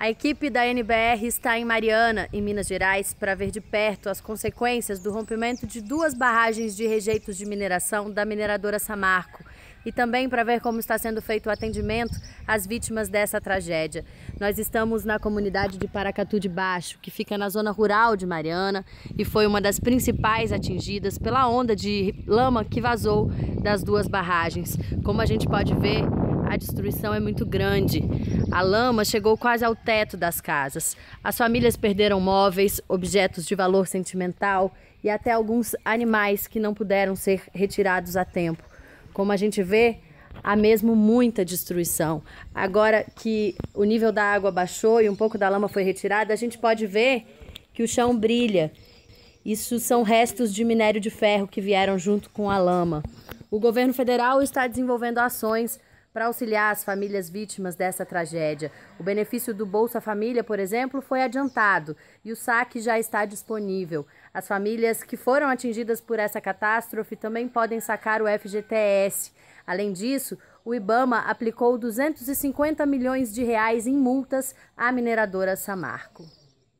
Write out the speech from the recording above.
A equipe da NBR está em Mariana, em Minas Gerais, para ver de perto as consequências do rompimento de duas barragens de rejeitos de mineração da mineradora Samarco e também para ver como está sendo feito o atendimento às vítimas dessa tragédia. Nós estamos na comunidade de Paracatu de Baixo, que fica na zona rural de Mariana e foi uma das principais atingidas pela onda de lama que vazou das duas barragens. Como a gente pode ver, a destruição é muito grande. A lama chegou quase ao teto das casas. As famílias perderam móveis, objetos de valor sentimental e até alguns animais que não puderam ser retirados a tempo. Como a gente vê, há mesmo muita destruição. Agora que o nível da água baixou e um pouco da lama foi retirada, a gente pode ver que o chão brilha. Isso são restos de minério de ferro que vieram junto com a lama. O governo federal está desenvolvendo ações para auxiliar as famílias vítimas dessa tragédia. O benefício do Bolsa Família, por exemplo, foi adiantado e o saque já está disponível. As famílias que foram atingidas por essa catástrofe também podem sacar o FGTS. Além disso, o Ibama aplicou 250 milhões de reais em multas à mineradora Samarco.